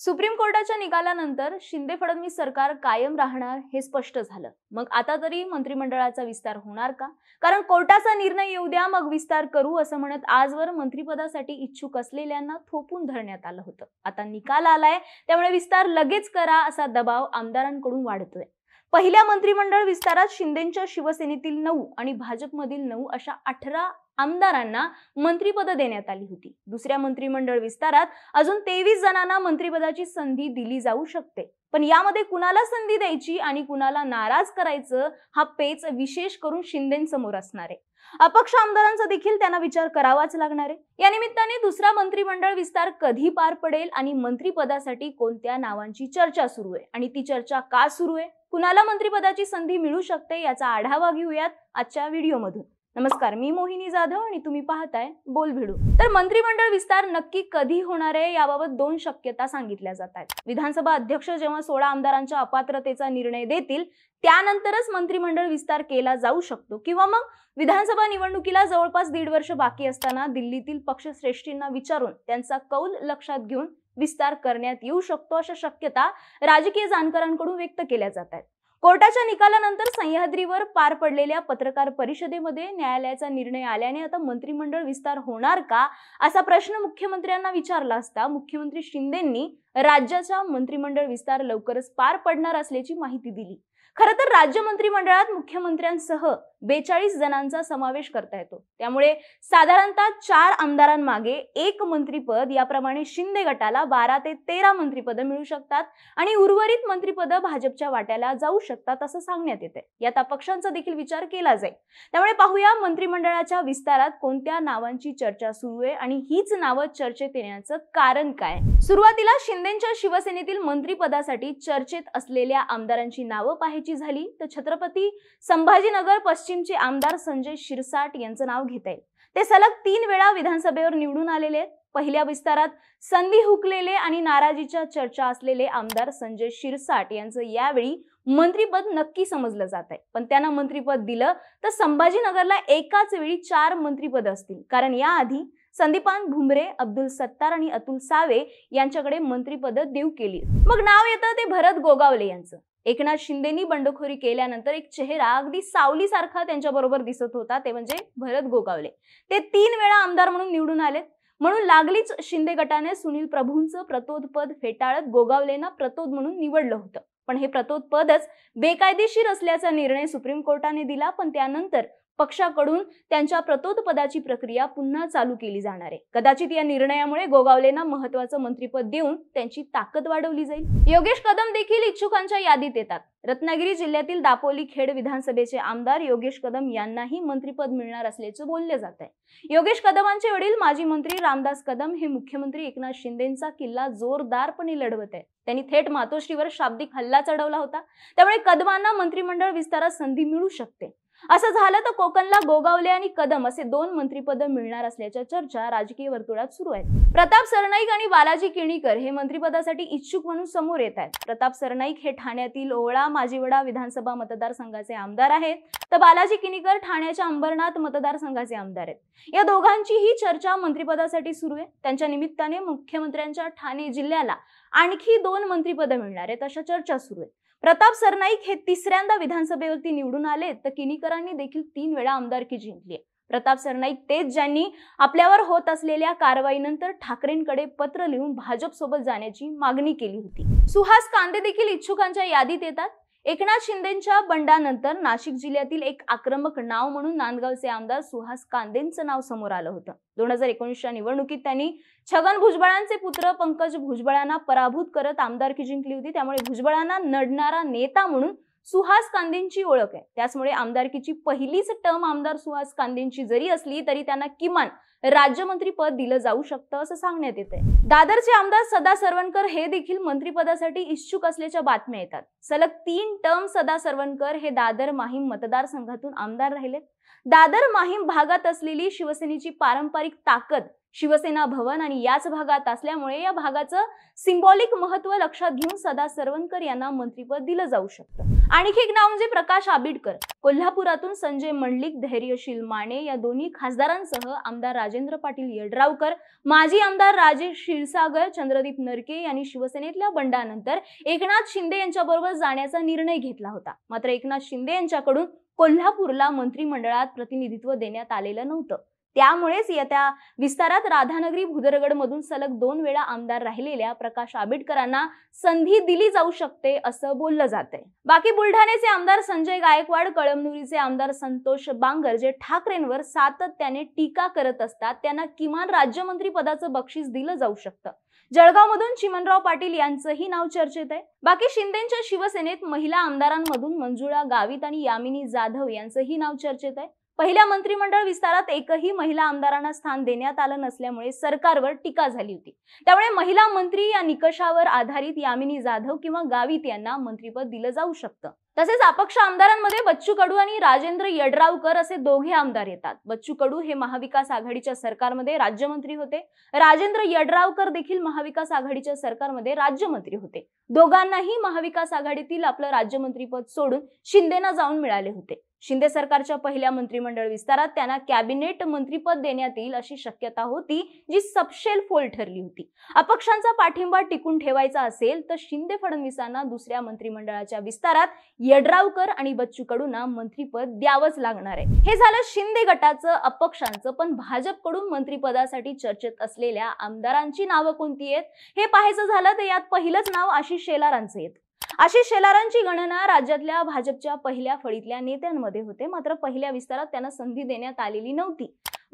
supreme कोर्टाच्या निकालानंतर शिंदे फडणवीस सरकार कायम राहणार हे स्पष्ट झालं मग आता तरी मंत्रिमंडळाचा विस्तार होणार का कारण कोर्टाचा निर्णय येऊ द्या मग विस्तार करू असं म्हणत आजवर मंत्रिपदासाठी इच्छुक असलेल्यांना थोपून धरण्यात आलं होतं आता निकाल आलाय त्यामुळे विस्तार लगेच करा असा दबाव आमदारांकडून वाढतोय पहिल्या मंत्रिमंडळ विस्तारात शिंदेच्या शिवसेनेतील नऊ आणि भाजपमधील नऊ अशा अठरा आमदारांना मंत्रीपद देण्यात आली होती दुसऱ्या मंत्रिमंडळ विस्तारात अजून तेवीस जणांना मंत्रिपदाची संधी दिली जाऊ शकते पण यामध्ये कुणाला संधी द्यायची आणि कुणाला नाराज करायचं हा पेच विशेष करून समोर असणार आहे अपक्ष आमदारांचा देखील त्यांना विचार करावाच लागणार आहे या निमित्ताने दुसरा मंत्रिमंडळ विस्तार कधी पार पडेल आणि मंत्रिपदासाठी कोणत्या नावांची चर्चा सुरू आहे आणि ती चर्चा का सुरू आहे कुणाला मंत्रिपदाची संधी मिळू शकते याचा आढावा घेऊयात आजच्या व्हिडिओमधून नमस्कार मी मोहिनी जाधव आणि तुम्ही पाहताय बोल भिडू तर मंत्रिमंडळ विस्तार नक्की कधी होणार आहे याबाबत दोन शक्यता सांगितल्या जात आहेत विधानसभा अध्यक्ष जेव्हा सोळा आमदारांच्या अपात्रतेचा निर्णय देतील त्यानंतरच मंत्रिमंडळ विस्तार केला जाऊ शकतो किंवा मग विधानसभा निवडणुकीला जवळपास दीड वर्ष बाकी असताना दिल्लीतील पक्षश्रेष्ठींना विचारून त्यांचा कौल लक्षात घेऊन विस्तार करण्यात येऊ शकतो अशा शक्यता राजकीय जाणकारांकडून व्यक्त केल्या जात आहेत कोर्टाच्या निकालानंतर सह्याद्रीवर पार पडलेल्या पत्रकार परिषदेमध्ये न्यायालयाचा निर्णय आल्याने आता मंत्रिमंडळ विस्तार होणार का असा प्रश्न मुख्यमंत्र्यांना विचारला असता मुख्यमंत्री शिंदेंनी राज्याचा मंत्रिमंडळ विस्तार लवकरच पार पडणार असल्याची माहिती दिली खरं तर राज्य मंत्रिमंडळात मुख्यमंत्र्यांसह बेचाळीस जणांचा समावेश करता येतो त्यामुळे साधारणतः चार आमदारांमागे एक मंत्रीपद याप्रमाणे शिंदे गटाला बारा ते तेरा मंत्रीपद मिळू शकतात आणि उर्वरित मंत्रीपद भाजपच्या वाट्याला जाऊ शकतात असं सांगण्यात येते यात अपक्षांचा देखील विचार केला जाईल त्यामुळे पाहूया मंत्रिमंडळाच्या विस्तारात कोणत्या नावांची चर्चा सुरू आहे आणि हीच नावं चर्चेत येण्याचं कारण काय सुरुवातीला शिंदेच्या शिवसेनेतील मंत्रीपदासाठी चर्चेत असलेल्या आमदारांची नावं पाहायची झाली तर छत्रपती संभाजीनगर पश्चिम पश्चिमचे आमदार संजय शिरसाट यांचं नाव घेता येईल ते सलग तीन वेळा विधानसभेवर निवडून आलेले आहेत पहिल्या विस्तारात संधी हुकलेले आणि नाराजीच्या चर्चा असलेले आमदार संजय शिरसाट यांचं यावेळी मंत्रीपद नक्की समजलं जात आहे पण त्यांना मंत्रीपद दिलं तर संभाजीनगरला एकाच वेळी चार मंत्रीपद असतील कारण याआधी संदीपान भुमरे अब्दुल सत्तार आणि अतुल सावे यांच्याकडे मंत्रीपद देऊ केली मग नाव येतं ते भरत गोगावले यांचं एकनाथ शिंदेनी बंडखोरी केल्यानंतर एक चेहरा अगदी सावलीसारखा त्यांच्याबरोबर दिसत होता ते म्हणजे भरत गोगावले ते तीन वेळा आमदार म्हणून निवडून आले म्हणून लागलीच शिंदे गटाने सुनील प्रभूंचं प्रतोदपद फेटाळत गोगावलेंना प्रतोद म्हणून निवडलं होतं पण हे प्रतोदपदच बेकायदेशीर असल्याचा निर्णय सुप्रीम कोर्टाने दिला पण त्यानंतर पक्षाकडून त्यांच्या प्रतोदपदाची प्रक्रिया पुन्हा चालू केली जाणार आहे कदाचित या निर्णयामुळे गोगावलेना महत्वाचं मंत्रीपद देऊन त्यांची ताकद वाढवली जाईल योगेश कदम देखील इच्छुकांच्या यादीत येतात रत्नागिरी जिल्ह्यातील दापोली खेड विधानसभेचे आमदार योगेश कदम यांनाही मंत्रीपद मिळणार असल्याचं बोललं जात आहे योगेश कदमांचे वडील माजी मंत्री रामदास कदम हे मुख्यमंत्री एकनाथ शिंदेचा किल्ला जोरदारपणे लढवत आहेत त्यांनी थेट मातोश्रीवर शाब्दिक हल्ला चढवला होता त्यामुळे कदमांना मंत्रिमंडळ विस्तारात संधी मिळू शकते असं झालं तर कोकणला गोगावले आणि कदम असे दोन मंत्रीपद मिळणार असल्याच्या चर्चा राजकीय वर्तुळात सुरू आहेत प्रताप सरनाईक आणि बालाजी किणीकर हे मंत्रीपदासाठी इच्छुक म्हणून समोर येत आहेत प्रताप सरनाईक हे ठाण्यातील ओळा माजीवडा विधानसभा मतदारसंघाचे आमदार आहेत तर बालाजी किणीकर ठाण्याच्या अंबरनाथ मतदारसंघाचे आमदार आहेत या दोघांची ही चर्चा मंत्रिपदासाठी सुरू आहे त्यांच्या निमित्ताने मुख्यमंत्र्यांच्या ठाणे जिल्ह्याला आणखी दोन मंत्रिपद मिळणार आहेत अशा चर्चा सुरू आहेत प्रताप सरनाईक हे तिसऱ्यांदा विधानसभेवरती निवडून आले तर किनीकरांनी देखील तीन वेळा आमदारकी जिंकली प्रताप सरनाईक तेच ज्यांनी आपल्यावर होत असलेल्या कारवाईनंतर ठाकरेंकडे पत्र लिहून भाजप सोबत जाण्याची मागणी केली होती सुहास कांदे देखील इच्छुकांच्या यादीत येतात एकनाथ शिंदेच्या बंडानंतर नाशिक जिल्ह्यातील एक आक्रमक नाव म्हणून नांदगावचे आमदार सुहास कांदेंचं नाव समोर आलं होतं दोन हजार एकोणीसच्या निवडणुकीत त्यांनी छगन भुजबळांचे पुत्र पंकज भुजबळांना पराभूत करत आमदारकी जिंकली होती त्यामुळे भुजबळांना नडणारा नेता म्हणून सुहास कांदेंची ओळख आहे त्याचमुळे आमदारकीची पहिलीच टर्म आमदार सुहास कांदेंची जरी असली तरी त्यांना किमान राज्यमंत्री पद दिलं जाऊ शकतं असं सांगण्यात येत दादरचे आमदार सदा सरवणकर हे देखील मंत्रीपदासाठी इच्छुक असल्याच्या बातम्या येतात सलग तीन टर्म सदा सरवणकर हे दादर माहीम मतदारसंघातून आमदार राहिले दादर माहीम भागात असलेली शिवसेनेची पारंपरिक ताकद शिवसेना भवन आणि याच भागात असल्यामुळे या भागाचं सिंबॉलिक महत्व लक्षात घेऊन सदा सरवणकर यांना मंत्रीपद दिलं जाऊ शकतं आणखी एक नाव म्हणजे प्रकाश आबिडकर कोल्हापुरातून संजय मंडलिक धैर्यशील माने या दोन्ही खासदारांसह आमदार राजेंद्र पाटील येड्रावकर माजी आमदार राजेश क्षीरसागर चंद्रदीप नरके यांनी शिवसेनेतल्या बंडानंतर एकनाथ शिंदे यांच्याबरोबर जाण्याचा निर्णय घेतला होता मात्र एकनाथ शिंदे यांच्याकडून कोल्हापूरला मंत्रिमंडळात प्रतिनिधित्व देण्यात आलेलं नव्हतं त्यामुळेच येत्या विस्तारात राधानगरी भुदरगडमधून सलग दोन वेळा आमदार राहिलेल्या प्रकाश आंबेडकरांना संधी दिली जाऊ शकते असं बोललं आहे बाकी बुलढाण्याचे आमदार संजय गायकवाड कळमनुरीचे आमदार संतोष बांगर जे ठाकरेंवर सातत्याने टीका करत असतात त्यांना किमान राज्यमंत्री पदाचं बक्षीस दिलं जाऊ शकतं जळगावमधून चिमनराव पाटील यांचंही नाव चर्चेत आहे बाकी शिंदेच्या शिवसेनेत महिला आमदारांमधून मंजुळा गावित आणि यामिनी जाधव यांचंही नाव चर्चेत आहे पहिल्या मंत्रिमंडळ विस्तारात एकही महिला आमदारांना स्थान देण्यात आलं नसल्यामुळे सरकारवर टीका झाली होती त्यामुळे महिला मंत्री या निकषावर आधारित यामिनी जाधव किंवा गावित यांना मंत्रीपद दिलं जाऊ शकतं तसेच अपक्ष आमदारांमध्ये बच्चू कडू आणि राजेंद्र यड्रावकर असे दोघे आमदार येतात बच्चू कडू हे महाविकास आघाडीच्या सरकारमध्ये राज्यमंत्री होते राजेंद्र यड्रावकर देखील महाविकास आघाडीच्या सरकारमध्ये राज्यमंत्री होते दोघांनाही महाविकास आघाडीतील आपलं राज्यमंत्रीपद सोडून शिंदेना जाऊन मिळाले होते शिंदे सरकारच्या पहिल्या मंत्रिमंडळ विस्तारात त्यांना कॅबिनेट मंत्रीपद देण्यात येईल अशी शक्यता होती जी सपशेल फोल ठरली होती अपक्षांचा पाठिंबा टिकून ठेवायचा असेल तर शिंदे फडणवीसांना दुसऱ्या मंत्रिमंडळाच्या विस्तारात यड्रावकर आणि बच्चू कडूंना मंत्रीपद द्यावंच लागणार आहे हे झालं शिंदे गटाचं अपक्षांचं पण भाजपकडून मंत्रिपदासाठी चर्चेत असलेल्या आमदारांची नावं कोणती आहेत हे पाहायचं झालं तर यात पहिलंच नाव आशिष शेलारांचं येतं अशी शेलारांची गणना राज्यातल्या भाजपच्या पहिल्या फळीतल्या नेत्यांमध्ये होते मात्र पहिल्या विस्तारात त्यांना संधी देण्यात आलेली नव्हती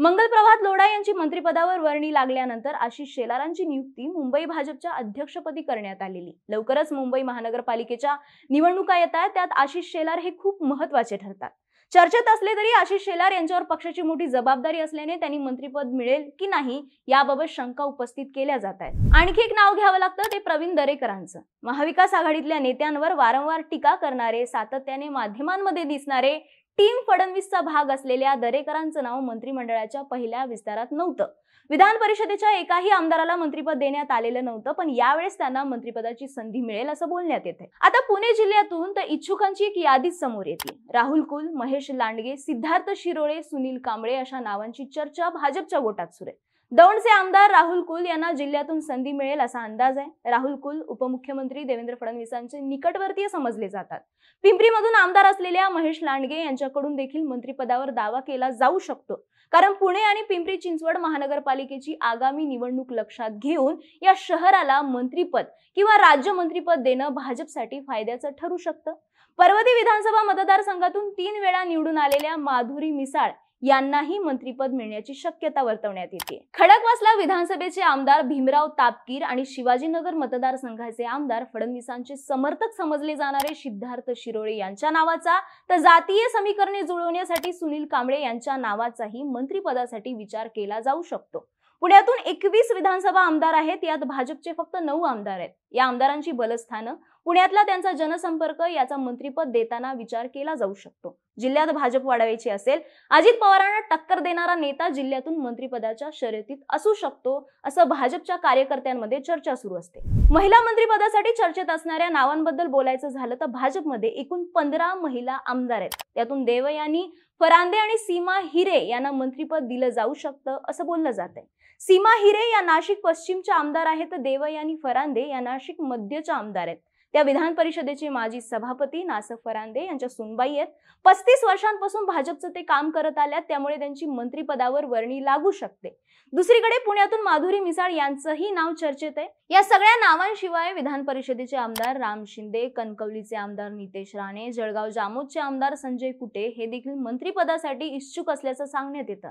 मंगल प्रभात लोढा यांची मंत्रिपदावर वर्णी लागल्यानंतर आशिष शेलारांची नियुक्ती मुंबई भाजपच्या अध्यक्षपदी करण्यात आलेली लवकरच मुंबई महानगरपालिकेच्या निवडणुका येत आहेत त्यात आशिष शेलार हे खूप महत्वाचे ठरतात चर्चेत असले तरी आशिष शेलार यांच्यावर पक्षाची मोठी जबाबदारी असल्याने त्यांनी मंत्रीपद मिळेल की नाही याबाबत शंका उपस्थित केल्या जात आहेत आणखी एक नाव घ्यावं लागतं ते प्रवीण दरेकरांचं महाविकास आघाडीतल्या नेत्यांवर वारंवार टीका करणारे सातत्याने माध्यमांमध्ये दिसणारे टीम फडणवीसचा भाग असलेल्या दरेकरांचं नाव मंत्रिमंडळाच्या पहिल्या विस्तारात नव्हतं विधान परिषदेच्या एकाही आमदाराला मंत्रिपद देण्यात आलेलं नव्हतं पण यावेळेस त्यांना मंत्रिपदाची संधी मिळेल असं बोलण्यात येते आता पुणे जिल्ह्यातून तर इच्छुकांची एक यादीच समोर येते राहुल कुल महेश लांडगे सिद्धार्थ शिरोळे सुनील कांबळे अशा नावांची चर्चा भाजपच्या गोटात सुरू आहे दौंडचे आमदार राहुल कुल यांना जिल्ह्यातून संधी मिळेल असा अंदाज आहे राहुल कुल उपमुख्यमंत्री देवेंद्र फडणवीसांचे निकटवर्तीय समजले जातात पिंपरीमधून आमदार असलेल्या महेश लांडगे यांच्याकडून देखील मंत्रीपदावर दावा केला जाऊ शकतो कारण पुणे आणि पिंपरी चिंचवड महानगरपालिकेची आगामी निवडणूक लक्षात घेऊन या शहराला मंत्रीपद किंवा राज्य मंत्रीपद देणं भाजपसाठी फायद्याचं ठरू शकतं पर्वती विधानसभा मतदारसंघातून तीन वेळा निवडून आलेल्या माधुरी मिसाळ यांनाही मंत्रीपद मिळण्याची शक्यता वर्तवण्यात येते खडकवासला विधानसभेचे आमदार भीमराव तापकीर आणि शिवाजीनगर मतदारसंघाचे आमदार फडणवीसांचे समर्थक समजले जाणारे सिद्धार्थ शिरोळे यांच्या नावाचा तर जातीय समीकरणे जुळवण्यासाठी सुनील कांबळे यांच्या नावाचाही मंत्रिपदासाठी विचार केला जाऊ शकतो पुण्यातून एकवीस विधानसभा आमदार आहेत यात भाजपचे फक्त नऊ आमदार आहेत या आमदारांची बलस्थानं पुण्यातला त्यांचा जनसंपर्क याचा मंत्रीपद देताना विचार केला जाऊ शकतो जिल्ह्यात भाजप वाढवायची असेल अजित पवारांना टक्कर देणारा नेता जिल्ह्यातून मंत्रीपदाच्या शर्यतीत असू शकतो असं भाजपच्या कार्यकर्त्यांमध्ये चर्चा सुरू असते महिला मंत्रीपदासाठी चर्चेत असणाऱ्या नावांबद्दल बोलायचं झालं तर भाजपमध्ये एकूण पंधरा महिला आमदार आहेत त्यातून देव यांनी फरांदे आणि सीमा हिरे यांना मंत्रीपद दिलं जाऊ शकतं असं बोललं जात आहे सीमा हिरे या नाशिक पश्चिमच्या आमदार आहेत देवयानी फरांदे या नाशिक मध्यच्या आमदार आहेत त्या विधान परिषदेचे माजी सभापती नासक फरांदे यांच्या सुनबाई आहेत पस्तीस वर्षांपासून भाजपचं ते काम करत आल्यात त्यामुळे त्यांची मंत्रीपदावर वर्णी लागू शकते दुसरीकडे पुण्यातून माधुरी मिसाळ यांचंही नाव चर्चेत आहे या सगळ्या नावांशिवाय विधान परिषदेचे आमदार राम शिंदे कणकवलीचे आमदार नितेश राणे जळगाव जामोदचे आमदार संजय कुटे हे देखील मंत्रिपदासाठी इच्छुक असल्याचं सांगण्यात येतं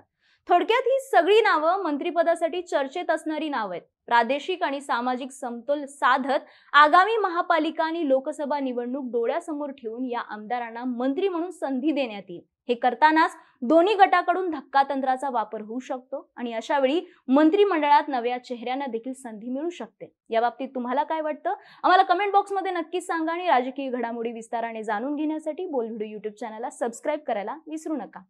थोडक्यात ही सगळी नावं मंत्रिपदासाठी चर्चेत असणारी नावं आहेत प्रादेशिक आणि सामाजिक समतोल साधत आगामी महापालिका आणि लोकसभा निवडणूक डोळ्यासमोर ठेवून या आमदारांना मंत्री म्हणून संधी देण्यात येईल हे करतानाच दोन्ही गटाकडून धक्का तंत्राचा वापर होऊ शकतो आणि अशा वेळी मंत्रिमंडळात नव्या चेहऱ्यांना देखील संधी मिळू शकते या बाबतीत तुम्हाला काय वाटतं आम्हाला कमेंट बॉक्समध्ये नक्कीच सांगा आणि राजकीय घडामोडी विस्ताराने जाणून घेण्यासाठी बोलभिडू युट्यूब चॅनलला सबस्क्राईब करायला विसरू नका